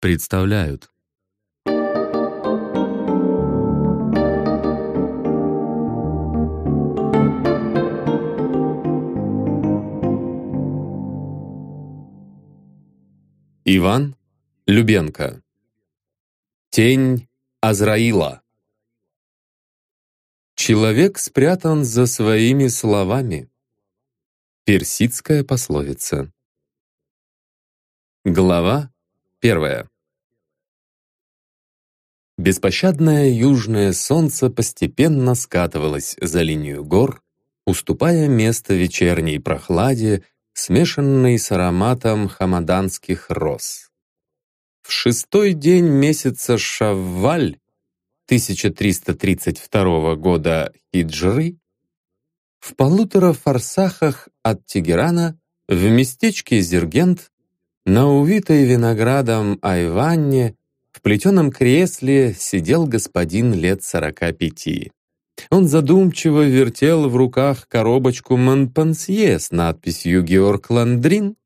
представляют Иван Любенко Тень Азраила Человек спрятан за своими словами. Персидская пословица Глава Первое. Беспощадное южное солнце постепенно скатывалось за линию гор, уступая место вечерней прохладе, смешанной с ароматом хамаданских роз. В шестой день месяца Шавваль 1332 года хиджры в полутора фарсахах от Тегерана в местечке Зергент на увитой виноградом Айванне в плетеном кресле сидел господин лет сорока пяти. Он задумчиво вертел в руках коробочку Монпансье с надписью «Георг Ландрин»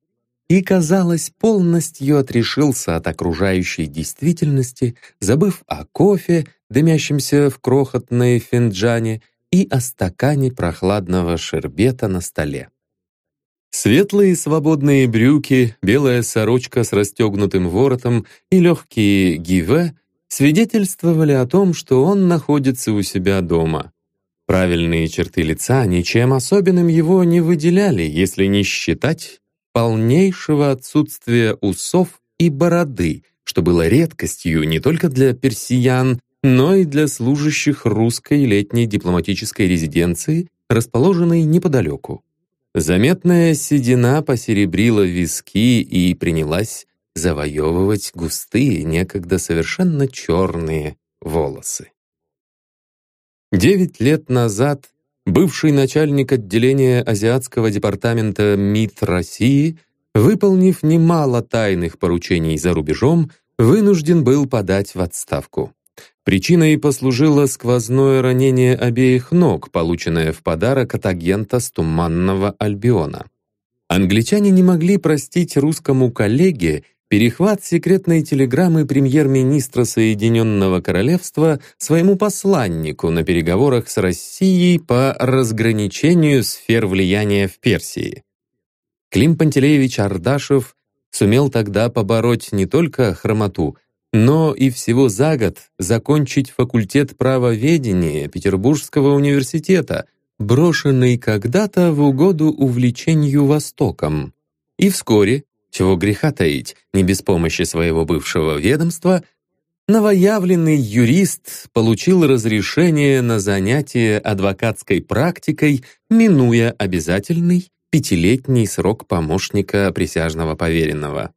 и, казалось, полностью отрешился от окружающей действительности, забыв о кофе, дымящемся в крохотной финджане, и о стакане прохладного шербета на столе. Светлые свободные брюки, белая сорочка с расстегнутым воротом и легкие гиве свидетельствовали о том, что он находится у себя дома. Правильные черты лица ничем особенным его не выделяли, если не считать полнейшего отсутствия усов и бороды, что было редкостью не только для персиян, но и для служащих русской летней дипломатической резиденции, расположенной неподалеку. Заметная седина посеребрила виски и принялась завоевывать густые, некогда совершенно черные волосы. Девять лет назад бывший начальник отделения Азиатского департамента МИД России, выполнив немало тайных поручений за рубежом, вынужден был подать в отставку. Причиной послужило сквозное ранение обеих ног, полученное в подарок от агента с Туманного Альбиона. Англичане не могли простить русскому коллеге перехват секретной телеграммы премьер-министра Соединенного Королевства своему посланнику на переговорах с Россией по разграничению сфер влияния в Персии. Клим Пантелеевич Ардашев сумел тогда побороть не только хромоту, но и всего за год закончить факультет правоведения Петербургского университета, брошенный когда-то в угоду увлечению Востоком. И вскоре, чего греха таить, не без помощи своего бывшего ведомства, новоявленный юрист получил разрешение на занятие адвокатской практикой, минуя обязательный пятилетний срок помощника присяжного поверенного.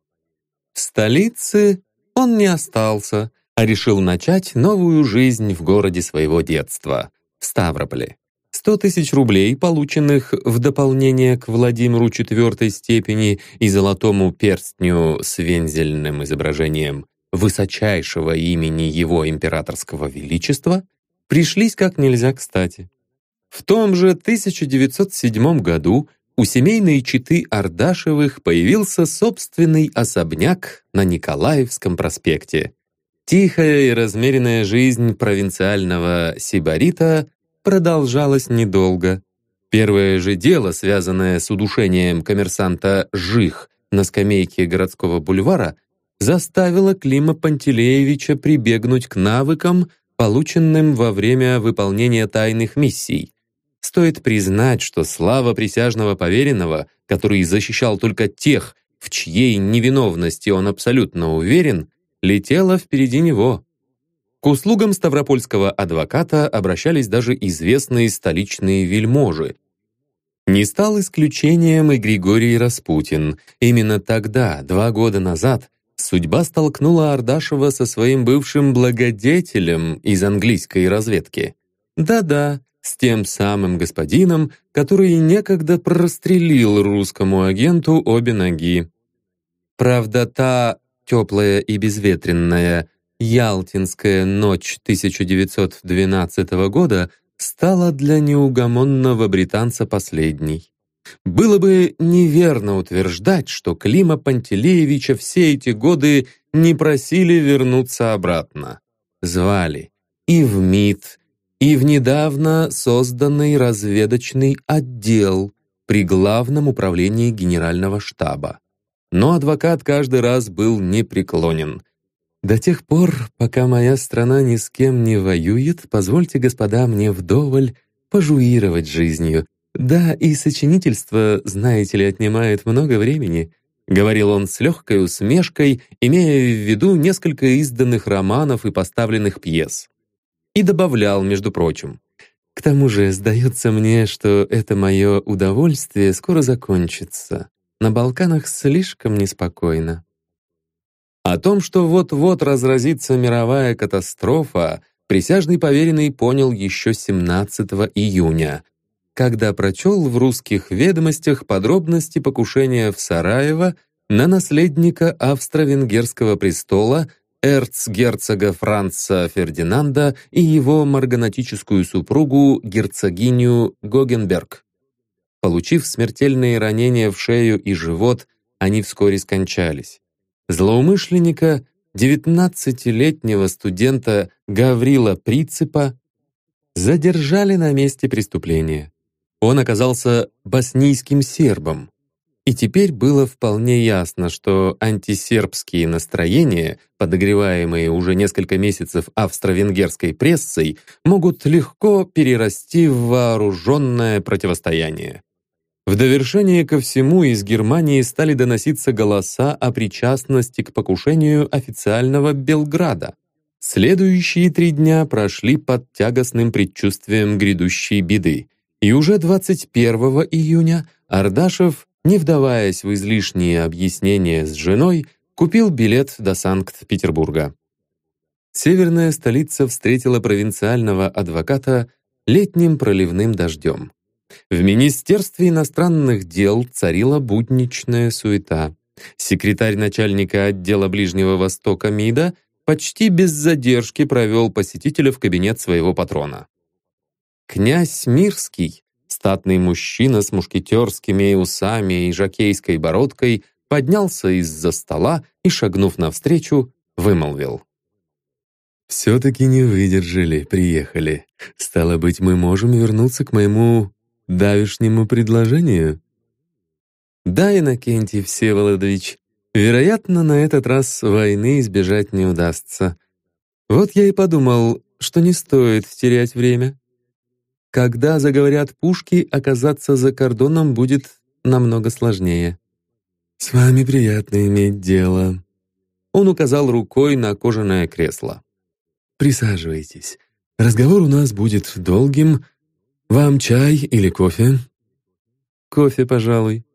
В столице он не остался, а решил начать новую жизнь в городе своего детства — Ставрополе. 100 тысяч рублей, полученных в дополнение к Владимиру IV степени и золотому перстню с вензельным изображением высочайшего имени его императорского величества, пришлись как нельзя кстати. В том же 1907 году у семейной четы Ардашевых появился собственный особняк на Николаевском проспекте. Тихая и размеренная жизнь провинциального сибарита продолжалась недолго. Первое же дело, связанное с удушением коммерсанта Жих на скамейке городского бульвара, заставило Клима Пантелеевича прибегнуть к навыкам, полученным во время выполнения тайных миссий. Стоит признать, что слава присяжного поверенного, который защищал только тех, в чьей невиновности он абсолютно уверен, летела впереди него. К услугам ставропольского адвоката обращались даже известные столичные вельможи. Не стал исключением и Григорий Распутин. Именно тогда, два года назад, судьба столкнула Ардашева со своим бывшим благодетелем из английской разведки. Да-да, с тем самым господином, который некогда прострелил русскому агенту обе ноги. Правда, та теплая и безветренная Ялтинская ночь 1912 года стала для неугомонного британца последней. Было бы неверно утверждать, что Клима Пантелеевича все эти годы не просили вернуться обратно. Звали и в МИД, и в недавно созданный разведочный отдел при Главном управлении Генерального штаба. Но адвокат каждый раз был непреклонен. «До тех пор, пока моя страна ни с кем не воюет, позвольте, господа, мне вдоволь пожуировать жизнью. Да, и сочинительство, знаете ли, отнимает много времени», — говорил он с легкой усмешкой, имея в виду несколько изданных романов и поставленных пьес. И добавлял, между прочим. К тому же, сдается мне, что это мое удовольствие скоро закончится. На Балканах слишком неспокойно. О том, что вот-вот разразится мировая катастрофа, присяжный поверенный понял еще 17 июня, когда прочел в русских ведомостях подробности покушения в Сараево на наследника австро-венгерского престола эрцгерцога Франца Фердинанда и его марганатическую супругу герцогиню Гогенберг. Получив смертельные ранения в шею и живот, они вскоре скончались. Злоумышленника, 19-летнего студента Гаврила Прицепа, задержали на месте преступления. Он оказался боснийским сербом, и теперь было вполне ясно, что антисербские настроения, подогреваемые уже несколько месяцев австро-венгерской прессой, могут легко перерасти в вооруженное противостояние. В довершение ко всему из Германии стали доноситься голоса о причастности к покушению официального Белграда. Следующие три дня прошли под тягостным предчувствием грядущей беды, и уже 21 июня Ардашев не вдаваясь в излишние объяснения с женой, купил билет до Санкт-Петербурга. Северная столица встретила провинциального адвоката летним проливным дождем. В Министерстве иностранных дел царила будничная суета. Секретарь начальника отдела Ближнего Востока МИДа почти без задержки провел посетителя в кабинет своего патрона. Князь Мирский Статный мужчина с мушкетерскими усами и жакейской бородкой поднялся из-за стола и, шагнув навстречу, вымолвил. «Все-таки не выдержали, приехали. Стало быть, мы можем вернуться к моему давешнему предложению?» «Да, Иннокентий Всеволодович, вероятно, на этот раз войны избежать не удастся. Вот я и подумал, что не стоит терять время. Когда заговорят пушки, оказаться за кордоном будет намного сложнее. «С вами приятно иметь дело». Он указал рукой на кожаное кресло. «Присаживайтесь. Разговор у нас будет долгим. Вам чай или кофе?» «Кофе, пожалуй».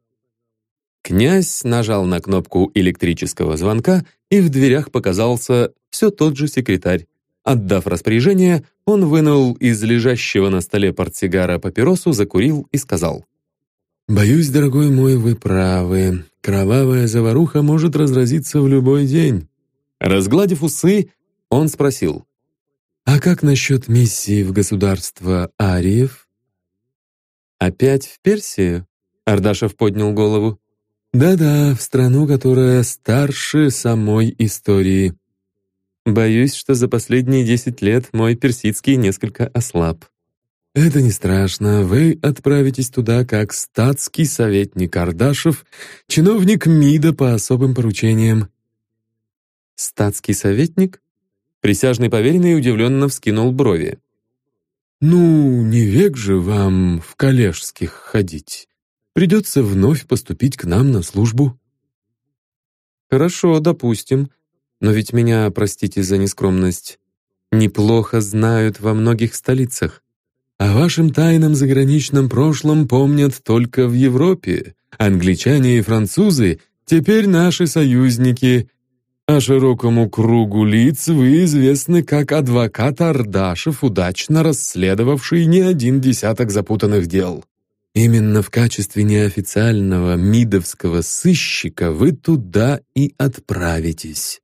Князь нажал на кнопку электрического звонка, и в дверях показался все тот же секретарь. Отдав распоряжение, он вынул из лежащего на столе портсигара папиросу, закурил и сказал. «Боюсь, дорогой мой, вы правы. Кровавая заваруха может разразиться в любой день». Разгладив усы, он спросил. «А как насчет миссии в государство Ариев?» «Опять в Персию?» — Ардашев поднял голову. «Да-да, в страну, которая старше самой истории. Боюсь, что за последние десять лет мой персидский несколько ослаб. Это не страшно. Вы отправитесь туда как статский советник Ардашев, чиновник МИДа по особым поручениям. Статский советник? Присяжный поверенный удивленно вскинул брови. «Ну, не век же вам в коллежских ходить. Придется вновь поступить к нам на службу». «Хорошо, допустим. Но ведь меня, простите за нескромность, неплохо знают во многих столицах. О вашем тайном заграничном прошлом помнят только в Европе. Англичане и французы теперь наши союзники. А широкому кругу лиц вы известны как адвокат Ардашев, удачно расследовавший не один десяток запутанных дел. Именно в качестве неофициального мидовского сыщика вы туда и отправитесь.